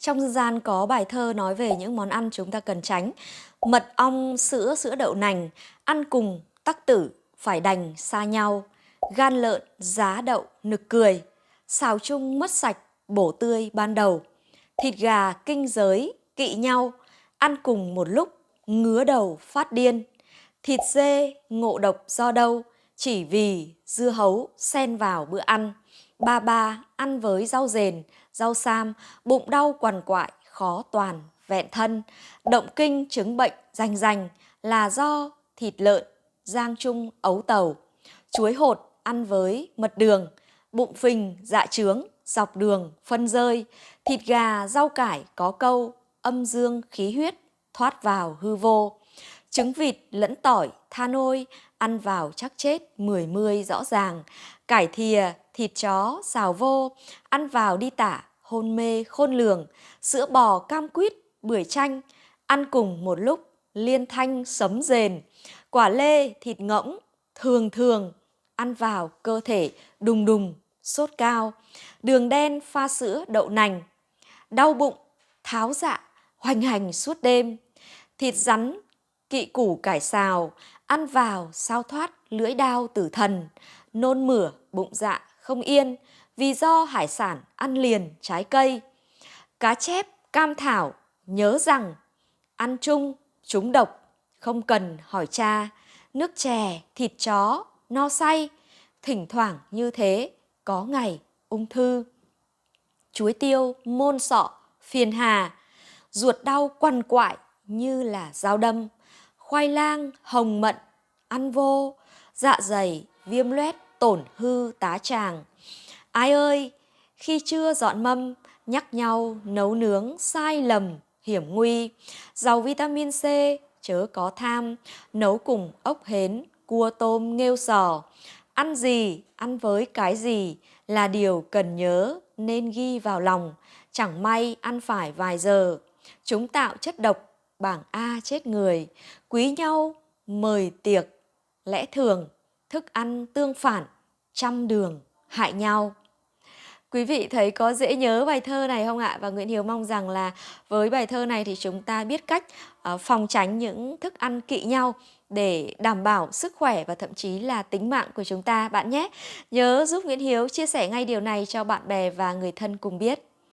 Trong dân gian có bài thơ nói về những món ăn chúng ta cần tránh. Mật ong, sữa, sữa đậu nành, ăn cùng, tắc tử, phải đành, xa nhau, gan lợn, giá đậu, nực cười, xào chung mất sạch, bổ tươi ban đầu, thịt gà, kinh giới, kỵ nhau, ăn cùng một lúc, ngứa đầu, phát điên, thịt dê, ngộ độc do đâu, chỉ vì dưa hấu xen vào bữa ăn. ba ba ăn với rau rền, rau sam, bụng đau quằn quại, khó toàn, vẹn thân. Động kinh chứng bệnh rành rành là do thịt lợn, giang trung ấu tàu. Chuối hột ăn với mật đường, bụng phình, dạ trướng, dọc đường, phân rơi. Thịt gà, rau cải có câu âm dương khí huyết thoát vào hư vô. Trứng vịt lẫn tỏi, than ôi, ăn vào chắc chết, mười mươi rõ ràng. Cải thìa, thịt chó, xào vô, ăn vào đi tả, hôn mê, khôn lường. Sữa bò, cam quýt, bưởi chanh, ăn cùng một lúc, liên thanh, sấm rền. Quả lê, thịt ngỗng, thường thường, ăn vào cơ thể đùng đùng, sốt cao. Đường đen pha sữa đậu nành, đau bụng, tháo dạ, hoành hành suốt đêm. Thịt rắn kỵ củ cải xào, ăn vào sao thoát lưỡi đao tử thần, nôn mửa, bụng dạ không yên vì do hải sản ăn liền trái cây. Cá chép, cam thảo, nhớ rằng ăn chung, chúng độc, không cần hỏi cha, nước chè, thịt chó, no say, thỉnh thoảng như thế, có ngày ung thư. Chuối tiêu, môn sọ, phiền hà, ruột đau quằn quại như là dao đâm khoai lang, hồng mận, ăn vô, dạ dày, viêm loét, tổn hư, tá tràng. Ai ơi, khi chưa dọn mâm, nhắc nhau, nấu nướng, sai lầm, hiểm nguy, giàu vitamin C, chớ có tham, nấu cùng ốc hến, cua tôm, nghêu sò. Ăn gì, ăn với cái gì là điều cần nhớ nên ghi vào lòng, chẳng may ăn phải vài giờ. Chúng tạo chất độc bảng A chết người, quý nhau mời tiệc, lẽ thường, thức ăn tương phản, trăm đường hại nhau. Quý vị thấy có dễ nhớ bài thơ này không ạ? Và Nguyễn Hiếu mong rằng là với bài thơ này thì chúng ta biết cách ờ, phòng tránh những thức ăn kỵ nhau để đảm bảo sức khỏe và thậm chí là tính mạng của chúng ta bạn nhé. Nhớ giúp Nguyễn Hiếu chia sẻ ngay điều này cho bạn bè và người thân cùng biết.